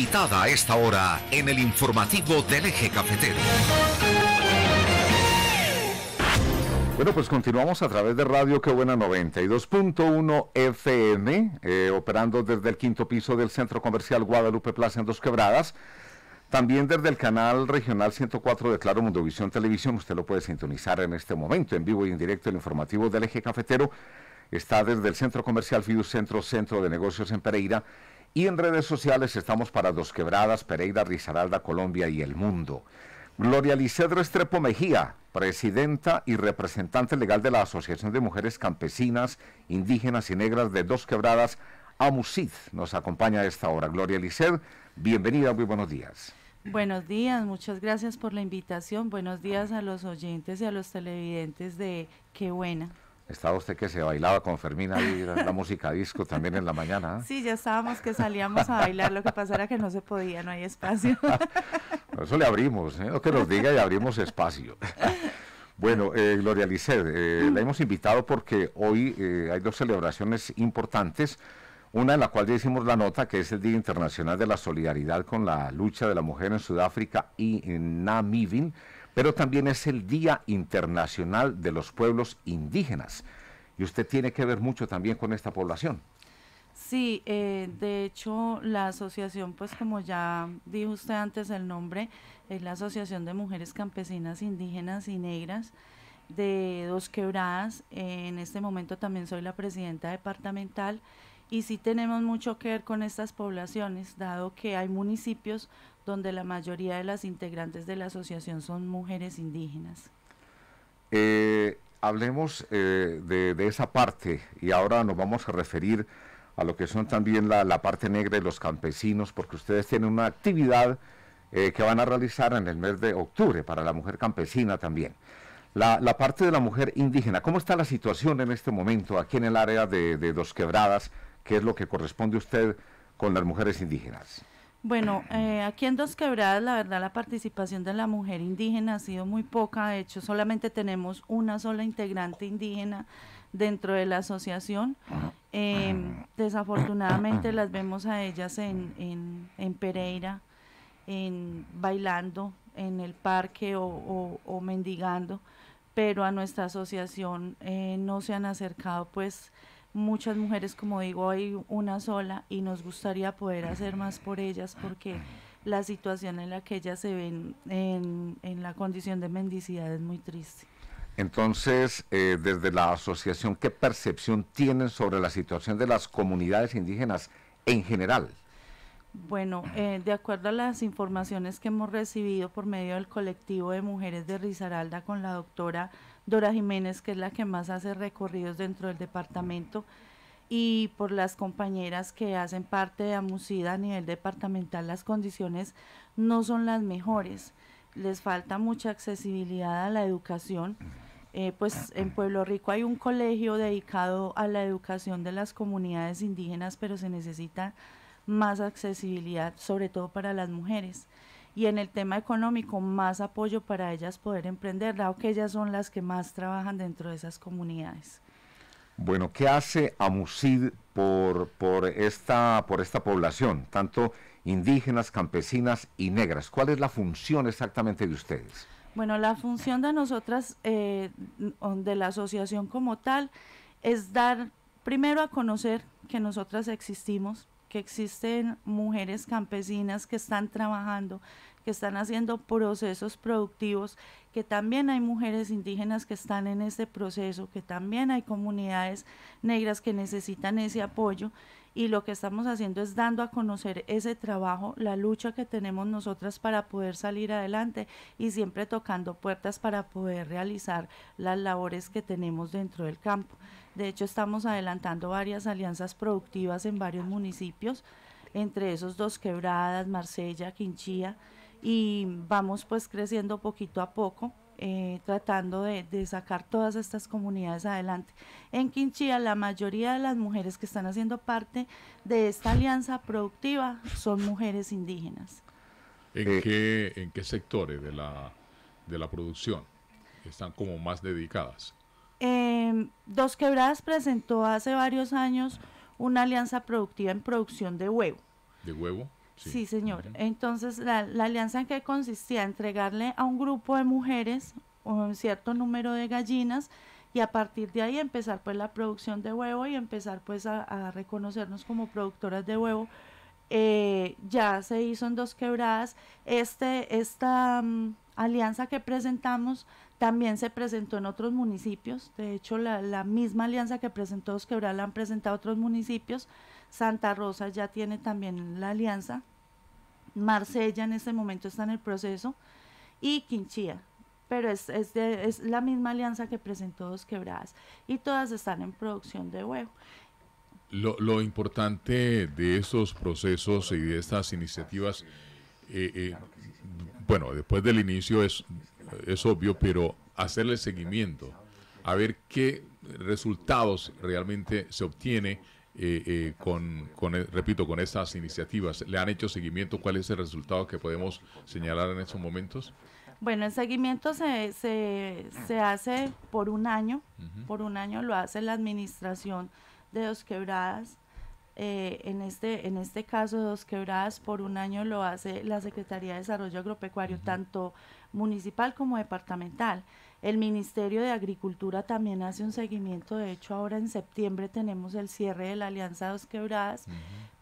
invitada a esta hora en el informativo del eje cafetero. Bueno, pues continuamos a través de Radio Que Buena 92.1 FM, eh, operando desde el quinto piso del Centro Comercial Guadalupe Plaza en Dos Quebradas. También desde el canal regional 104 de Claro Mundovisión Televisión, usted lo puede sintonizar en este momento, en vivo y en directo, el informativo del eje cafetero está desde el Centro Comercial Fiducentro Centro, Centro de Negocios en Pereira y en redes sociales estamos para Dos Quebradas, Pereira, Risaralda, Colombia y el mundo. Gloria Licedro Estrepo Mejía, presidenta y representante legal de la Asociación de Mujeres Campesinas, Indígenas y Negras de Dos Quebradas, AMUSID, nos acompaña a esta hora. Gloria Lizeth, bienvenida, muy buenos días. Buenos días, muchas gracias por la invitación. Buenos días a los oyentes y a los televidentes de Qué Buena. Estaba usted que se bailaba con Fermina y la, la música disco también en la mañana. ¿eh? Sí, ya estábamos que salíamos a bailar, lo que pasa era que no se podía, no hay espacio. Eso le abrimos, ¿eh? lo que nos diga y abrimos espacio. Bueno, eh, Gloria Lisset, la hemos invitado porque hoy hay dos celebraciones importantes, una en la cual ya hicimos la nota, que es el Día Internacional de la Solidaridad con la Lucha de la Mujer en Sudáfrica y en Namibia pero también es el Día Internacional de los Pueblos Indígenas. Y usted tiene que ver mucho también con esta población. Sí, eh, de hecho la asociación, pues como ya dijo usted antes el nombre, es la Asociación de Mujeres Campesinas Indígenas y Negras de Dos Quebradas. Eh, en este momento también soy la presidenta departamental y sí tenemos mucho que ver con estas poblaciones, dado que hay municipios donde la mayoría de las integrantes de la asociación son mujeres indígenas. Eh, hablemos eh, de, esa parte y ahora nos vamos a referir a lo que son también la, parte negra de los campesinos, porque ustedes tienen una actividad eh, que van a realizar en el mes de octubre para la mujer campesina también. La, parte de la mujer indígena, ¿cómo está la situación en este momento aquí en el área de Dos Quebradas? qué es lo que corresponde a usted con las mujeres indígenas. Bueno, eh, aquí en Dos Quebradas, la verdad, la participación de la mujer indígena ha sido muy poca. De hecho, solamente tenemos una sola integrante indígena dentro de la asociación. Em, desafortunadamente, las vemos a ellas en, en, Pereira, en bailando en el parque o, mendigando, pero a nuestra asociación eh, no se han acercado, pues muchas mujeres, como digo, hay una sola y nos gustaría poder hacer más por ellas porque la situación en la que ellas se ven en, en la condición de mendicidad es muy triste. Entonces, eh, desde la asociación, ¿qué percepción tienen sobre la situación de las comunidades indígenas en general? Bueno, eh, de acuerdo a las informaciones que hemos recibido por medio del colectivo de mujeres de Risaralda con la doctora Dora Jiménez, que es la que más hace recorridos dentro del departamento, y por las compañeras que hacen parte de AMUSIDA a nivel departamental, las condiciones no son las mejores. Les falta mucha accesibilidad a la educación. Eh, pues en Pueblo Rico hay un colegio dedicado a la educación de las comunidades indígenas, pero se necesita más accesibilidad, sobre todo para las mujeres y en el tema económico más apoyo para ellas poder emprender, dado que ellas son las que más trabajan dentro de esas comunidades. Bueno, ¿qué hace AMUSID por, por, esta, por esta población, tanto indígenas, campesinas y negras? ¿Cuál es la función exactamente de ustedes? Bueno, la función de nosotras, eh, de la asociación como tal, es dar primero a conocer que nosotras existimos, que existen mujeres campesinas que están trabajando, que están haciendo procesos productivos, que también hay mujeres indígenas que están en este proceso, que también hay comunidades negras que necesitan ese apoyo y lo que estamos haciendo es dando a conocer ese trabajo, la lucha que tenemos nosotras para poder salir adelante y siempre tocando puertas para poder realizar las labores que tenemos dentro del campo. De hecho, estamos adelantando varias alianzas productivas en varios municipios, entre esos dos quebradas, Marsella, Quinchía, y vamos pues creciendo poquito a poco eh, tratando de, sacar todas estas comunidades adelante. En Quinchía, la mayoría de las mujeres que están haciendo parte de esta alianza productiva son mujeres indígenas. ¿En, qué, sectores de la, producción están como más dedicadas? Em, Dos Quebradas presentó hace varios años una alianza productiva en producción de huevo. ¿De huevo? Sí, señor. Entonces, la, alianza en que consistía entregarle a un grupo de mujeres un cierto número de gallinas y a partir de ahí empezar pues la producción de huevo y empezar pues a, reconocernos como productoras de huevo. Eh, ya se hizo en dos quebradas. Este, esta mm, alianza que presentamos también se presentó en otros municipios. De hecho, la, la misma alianza que presentó dos quebradas la han presentado otros municipios. Santa Rosa ya tiene también la alianza, Marsella en este momento está en el proceso y Quinchía, pero es, es, es la misma alianza que presentó Dos Quebradas y todas están en producción de huevo. Lo, importante de estos procesos y de estas iniciativas, eh, eh, bueno, después del inicio es, es obvio, pero hacerle seguimiento, a ver qué resultados realmente se obtiene eh, eh, con, con, eh, repito, con estas iniciativas. ¿Le han hecho seguimiento? ¿Cuál es el resultado que podemos señalar en estos momentos? Bueno, el seguimiento se, se, hace por un año, por un año lo hace la administración de Dos Quebradas, en, este, en este caso Dos Quebradas por un año lo hace la Secretaría de Desarrollo Agropecuario, tanto municipal como departamental. El Ministerio de Agricultura también hace un seguimiento, de hecho ahora en septiembre tenemos el cierre de la Alianza Dos Quebradas,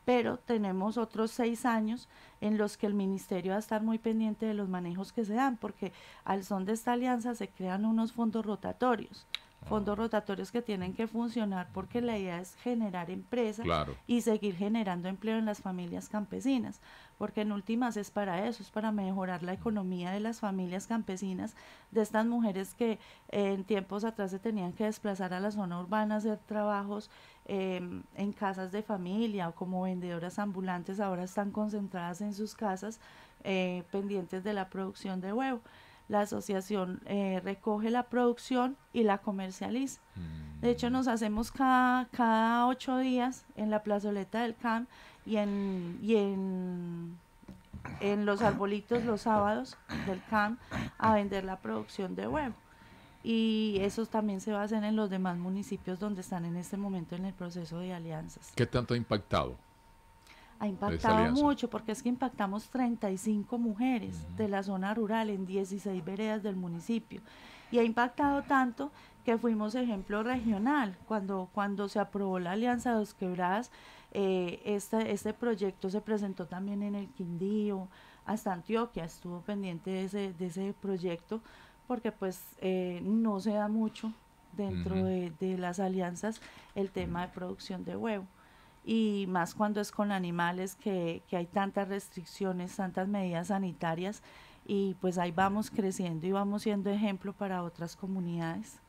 pero tenemos otros seis años en los que el Ministerio va a estar muy pendiente de los manejos que se dan, porque al son de esta alianza se crean unos fondos rotatorios fondos rotatorios que tienen que funcionar porque la idea es generar empresas y seguir generando empleo en las familias campesinas, porque en últimas es para eso, es para mejorar la economía de las familias campesinas, de estas mujeres que eh, en tiempos atrás se tenían que desplazar a la zona urbana a hacer trabajos em, en casas de familia o como vendedoras ambulantes, ahora están concentradas en sus casas eh, pendientes de la producción de huevo la asociación eh, recoge la producción y la comercializa. De hecho, nos hacemos cada, ocho días en la plazoleta del CAM y en, y en, en los arbolitos los sábados del CAM a vender la producción de huevo. Y eso también se va a hacer en los demás municipios donde están en este momento en el proceso de alianzas. ¿Qué tanto ha impactado? ha impactado mucho, porque es que impactamos 35 mujeres de la zona rural en 16 veredas del municipio. Y ha impactado tanto que fuimos ejemplo regional. Cuando, cuando se aprobó la Alianza de los Quebradas, eh, este, este proyecto se presentó también en el Quindío, hasta Antioquia, estuvo pendiente de ese, proyecto, porque pues eh, no se da mucho dentro de las alianzas el tema de producción de huevo y más cuando es con animales que, hay tantas restricciones, tantas medidas sanitarias y pues ahí vamos creciendo y vamos siendo ejemplo para otras comunidades.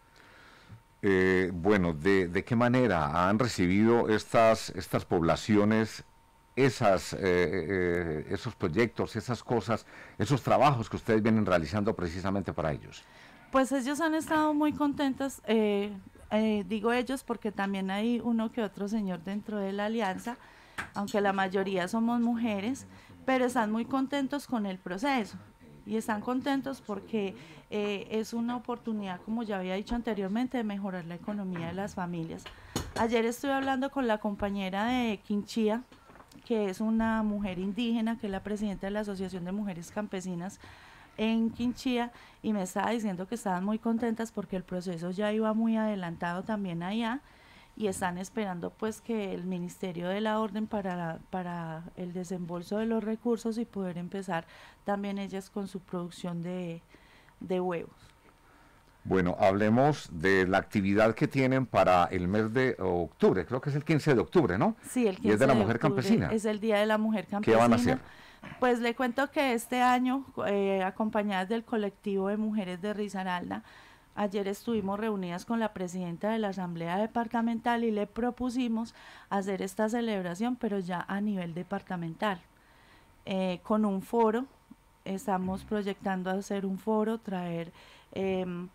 Eh, bueno, de, qué manera han recibido estas, estas poblaciones esas, eh, eh, esos proyectos, esas cosas, esos trabajos que ustedes vienen realizando precisamente para ellos? Pues ellos han estado muy contentos. Eh, digo ellos porque también hay uno que otro señor dentro de la alianza, aunque la mayoría somos mujeres, pero están muy contentos con el proceso y están contentos porque eh, es una oportunidad, como ya había dicho anteriormente, de mejorar la economía de las familias. Ayer estuve hablando con la compañera de Quinchía, que es una mujer indígena, que es la presidenta de la Asociación de Mujeres Campesinas en Quinchía y me estaba diciendo que estaban muy contentas porque el proceso ya iba muy adelantado también allá y están esperando pues que el Ministerio de la Orden para, para el desembolso de los recursos y poder empezar también ellas con su producción de, de huevos. Bueno, hablemos de la actividad que tienen para el mes de octubre, creo que es el 15 de octubre, ¿no? Sí, el 15 es de, la mujer campesina. Es el Día de la mujer campesina. ¿Qué van a hacer? Pues le cuento que este año, eh, acompañadas del colectivo de mujeres de Risaralda, ayer estuvimos reunidas con la presidenta de la Asamblea Departamental y le propusimos hacer esta celebración, pero ya a nivel departamental, eh, con un foro. Estamos proyectando hacer un foro, traer em,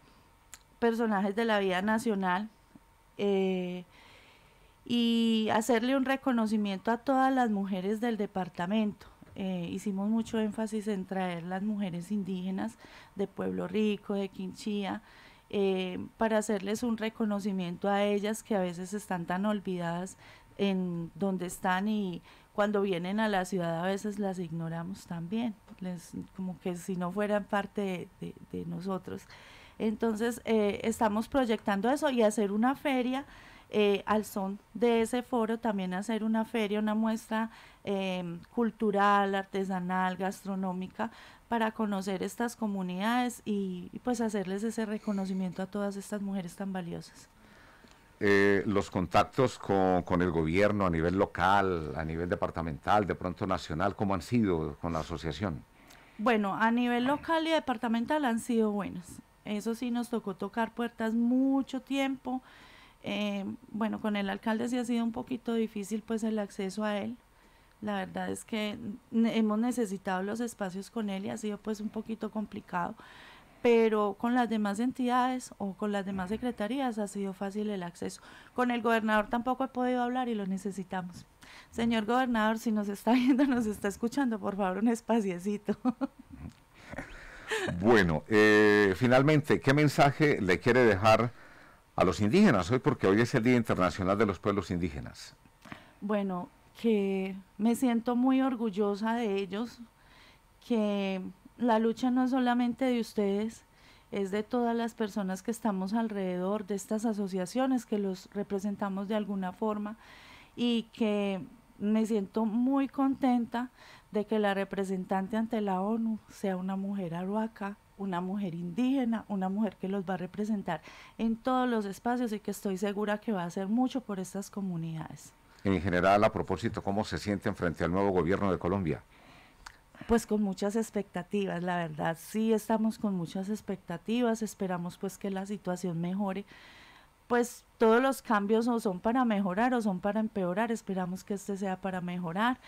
personajes de la vida nacional eh, y hacerle un reconocimiento a todas las mujeres del departamento. Eh, hicimos mucho énfasis en traer las mujeres indígenas de Pueblo Rico, de Quinchía, eh, para hacerles un reconocimiento a ellas que a veces están tan olvidadas en donde están y cuando vienen a la ciudad a veces las ignoramos también, como que si no fueran parte de, nosotros. Entonces eh, estamos proyectando eso y hacer una feria eh, al son de ese foro también hacer una feria, una muestra em, cultural, artesanal, gastronómica, para conocer estas comunidades y, pues hacerles ese reconocimiento a todas estas mujeres tan valiosas. Eh, los contactos con, con, el gobierno a nivel local, a nivel departamental, de pronto nacional, ¿cómo han sido con la asociación? Bueno, a nivel local y departamental han sido buenas. Eso sí, nos tocó tocar puertas mucho tiempo. Eh, bueno, con el alcalde sí ha sido un poquito difícil pues el acceso a él. La verdad es que hemos necesitado los espacios con él y ha sido pues un poquito complicado, pero con las demás entidades o con las demás secretarías ha sido fácil el acceso. Con el gobernador tampoco he podido hablar y lo necesitamos. Señor gobernador, si nos está viendo, nos está escuchando, por favor, un espaciecito. bueno, eh, finalmente, ¿qué mensaje le quiere dejar? a los indígenas hoy, porque hoy es el Día Internacional de los Pueblos Indígenas? Bueno, que me siento muy orgullosa de ellos, que la lucha no es solamente de ustedes, es de todas las personas que estamos alrededor de estas asociaciones, que los representamos de alguna forma y que me siento muy contenta de que la representante ante la ONU sea una mujer aruaca, una mujer indígena, una mujer que los va a representar en todos los espacios y que estoy segura que va a hacer mucho por estas comunidades. En general, a propósito, ¿cómo se sienten frente al nuevo gobierno de Colombia? Pues con muchas expectativas, la verdad, sí estamos con muchas expectativas, esperamos pues que la situación mejore. Pues todos los cambios no son para mejorar o son para empeorar, esperamos que este sea para mejorar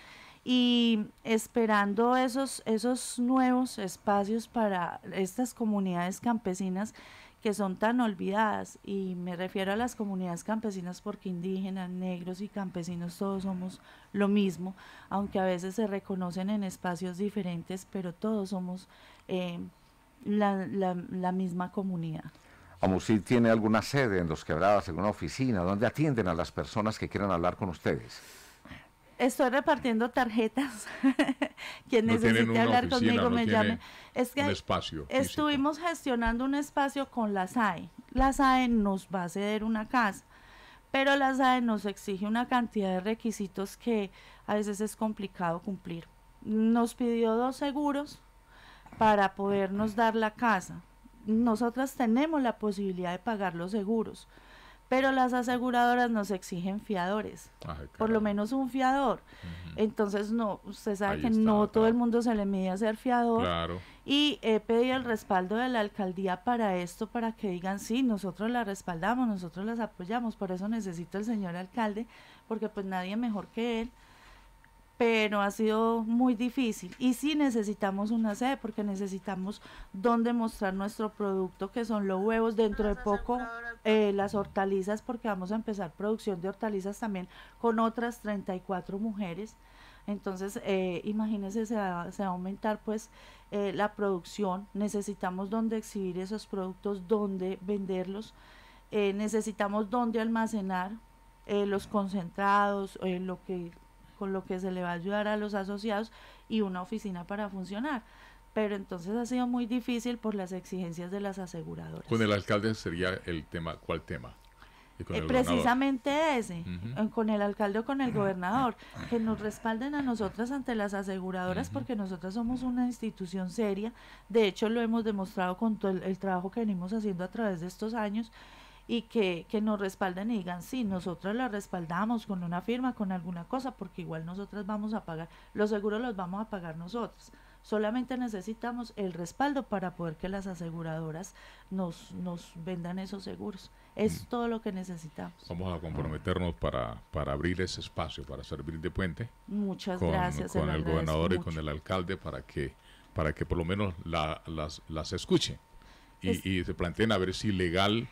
y esperando esos, esos nuevos espacios para estas comunidades campesinas que son tan olvidadas, y me refiero a las comunidades campesinas porque indígenas, negros y campesinos todos somos lo mismo, aunque a veces se reconocen en espacios diferentes, pero todos somos eh, la, misma comunidad. Amusil tiene alguna sede en Los Quebradas, alguna oficina, donde atienden a las personas que quieran hablar con ustedes. Estoy repartiendo tarjetas. Quien necesite hablar conmigo me llame. Es que espacio estuvimos gestionando un espacio con la SAE. La SAE nos va a ceder una casa, pero la SAE nos exige una cantidad de requisitos que a veces es complicado cumplir. Nos pidió dos seguros para podernos dar la casa. Nosotras tenemos la posibilidad de pagar los seguros pero las aseguradoras nos exigen fiadores, por lo menos un fiador. Entonces, no, usted sabe que no todo el mundo se le mide a ser fiador. Y he pedido el respaldo de la alcaldía para esto, para que digan, sí, nosotros la respaldamos, nosotros las apoyamos, por eso necesito el señor alcalde, porque pues nadie mejor que él pero ha sido muy difícil. Y sí necesitamos una sede porque necesitamos dónde mostrar nuestro producto, que son los huevos, dentro de poco eh, las hortalizas, porque vamos a empezar producción de hortalizas también con otras 34 mujeres. Entonces, eh, imagínense, se va, a aumentar pues eh, la producción, necesitamos dónde exhibir esos productos, dónde venderlos, necesitamos dónde almacenar los concentrados, lo que con lo que se le va a ayudar a los asociados y una oficina para funcionar. Pero entonces ha sido muy difícil por las exigencias de las aseguradoras. Con el alcalde sería el tema, ¿cuál tema? Eh, precisamente ese, eh, con el alcalde o con el gobernador, que nos respalden a nosotras ante las aseguradoras porque nosotras somos una institución seria, de hecho lo hemos demostrado con todo el trabajo que venimos haciendo a través de estos años y que, nos respalden y digan, sí, nosotros la respaldamos con una firma, con alguna cosa, porque igual nosotras vamos a pagar, los seguros los vamos a pagar nosotros. Solamente necesitamos el respaldo para poder que las aseguradoras nos, nos vendan esos seguros. Es mm. todo lo que necesitamos. Vamos a comprometernos para, para abrir ese espacio, para servir de puente. Muchas gracias. Con el gobernador y con el alcalde para que, para que por lo menos las, las escuchen y, y se planteen a ver si legal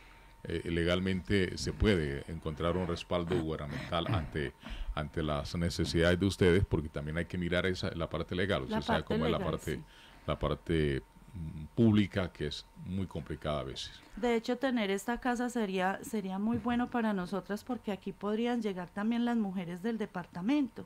eh, legalmente se puede encontrar un respaldo gubernamental ah. ante, ante las necesidades de ustedes, porque también hay que mirar esa, la parte legal, o sea, como la parte, la parte mm, pública que es muy complicada a veces. De hecho, tener esta casa sería, sería muy bueno para nosotras porque aquí podrían llegar también las mujeres del departamento.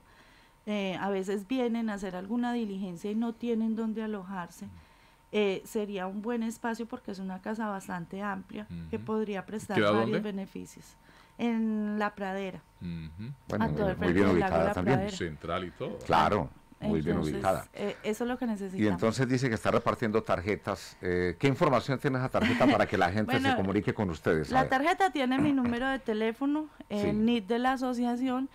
Eh, a veces vienen a hacer alguna diligencia y no tienen dónde alojarse. Mm. Eh, sería un buen espacio porque es una casa bastante amplia que podría prestar varios beneficios. En la pradera. muy bien ubicada también. Central y todo. Claro, muy bien ubicada. Eh, eso es lo que necesitamos. Y entonces dice que está repartiendo tarjetas. Eh, ¿Qué información tiene esa tarjeta para que la gente se comunique con ustedes? La tarjeta tiene mi número de teléfono, el NIT de la asociación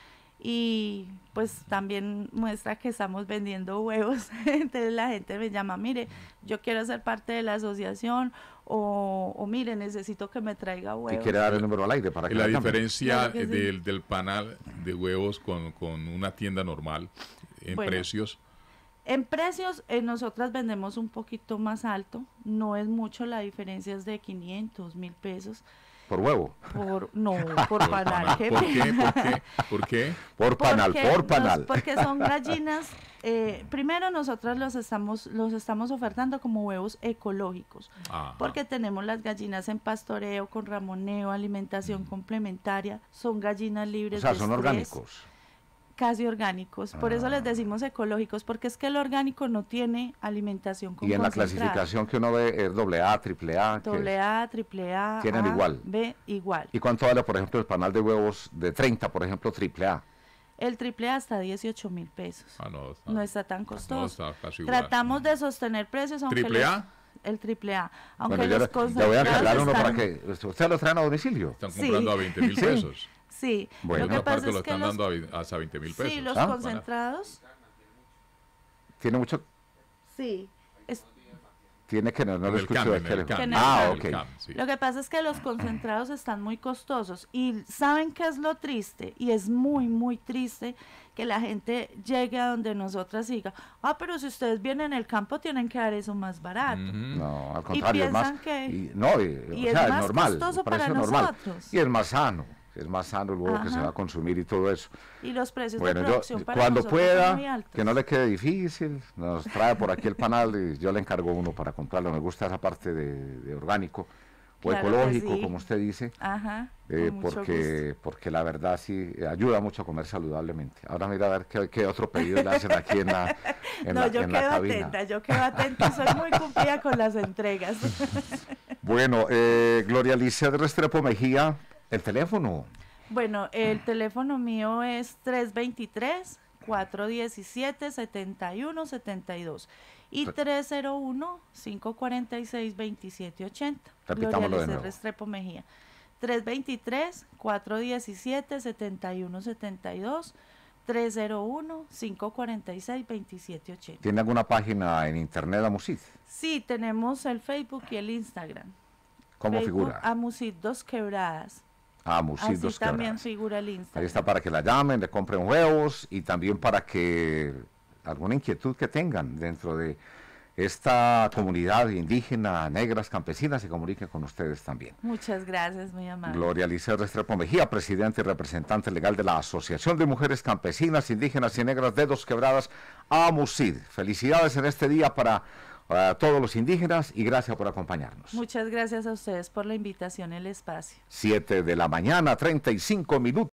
y pues también muestra que estamos vendiendo huevos. Entonces la gente me llama, mire, yo quiero ser parte de la asociación o, mire, necesito que me traiga huevos. Y quiere dar el número al aire para que... La, la diferencia del, del, panal de huevos con, con una tienda normal en precios. En precios, eh, nosotras vendemos un poquito más alto, no es mucho, la diferencia es de 500, mil pesos por huevo. Por, no, por panal. ¿Por qué? ¿Por qué? ¿Por, panal, porque por panal. porque son gallinas. Eh, primero, nosotras los estamos, los estamos ofertando como huevos ecológicos. Porque tenemos las gallinas en pastoreo, con ramoneo, alimentación mm. complementaria. Son gallinas libres. O sea, son orgánicos casi orgánicos. Por eso les ah. decimos ecológicos, porque es que el orgánico no tiene alimentación Y en la clasificación que uno ve es doble A, triple A. A, triple A. Tienen igual. B igual. ¿Y cuánto vale, por ejemplo, el panal de huevos de 30, por ejemplo, triple A? El triple A 18 mil pesos. Ah, no, está, tan costoso. Tratamos de sostener precios. Aunque ¿Triple A? el triple A. Aunque bueno, los yo, voy a cargar uno para que. ¿Ustedes lo traen a domicilio? Están comprando a 20 mil pesos. Sí, bueno, lo que pasa es están dando los, hasta ah, 20 mil pesos. Sí, los concentrados. Tiene mucho. Sí. Es, tiene que no, no lo escucho cam, que Ah, ok. Lo que pasa es que los concentrados están muy costosos y saben qué es lo triste y es muy, muy triste que la gente llegue a donde nosotras y diga, ah, pero si ustedes vienen en el campo tienen que dar eso más barato. No, al contrario, y es más, que, y, no, o es sea, más es normal, costoso para nosotros. Normal, y es más sano es más sano el huevo que se va a consumir y todo eso. Y los precios bueno, yo, cuando pueda, que no le quede difícil, nos trae por aquí el panal y yo le encargo uno para comprarlo. Me gusta esa parte de, orgánico o ecológico, como usted dice, Ajá, eh, porque, porque la verdad sí eh, ayuda mucho a comer saludablemente. Ahora mira a ver qué, otro pedido le hacen aquí en la No, yo quedo atenta, yo quedo atenta, soy muy cumplida con las entregas. bueno, eh, Gloria Alicia de Restrepo Mejía, ¿El teléfono? Bueno, el teléfono mío es 323 417 7172 y 301 546 2780. Repitámoslo de nuevo. 323 417 7172 301-546-2780. ¿Tiene alguna página en internet Amusit? Sí, tenemos el Facebook y el Instagram. ¿Cómo figura? Amusit Dos Quebradas a ah, también Ahí está para que la llamen, le compren huevos y también para que alguna inquietud que tengan dentro de esta comunidad indígena, negras, campesinas, se comunique con ustedes también. Muchas gracias, mi amable. Gloria Alicia Restrepo Mejía, presidente y representante legal de la Asociación de Mujeres Campesinas, Indígenas y Negras Dedos Dos Quebradas, AMUSID. Felicidades en este día para a todos los indígenas y gracias por acompañarnos. Muchas gracias a ustedes por la invitación, el espacio. 7 de la mañana, 35 minutos.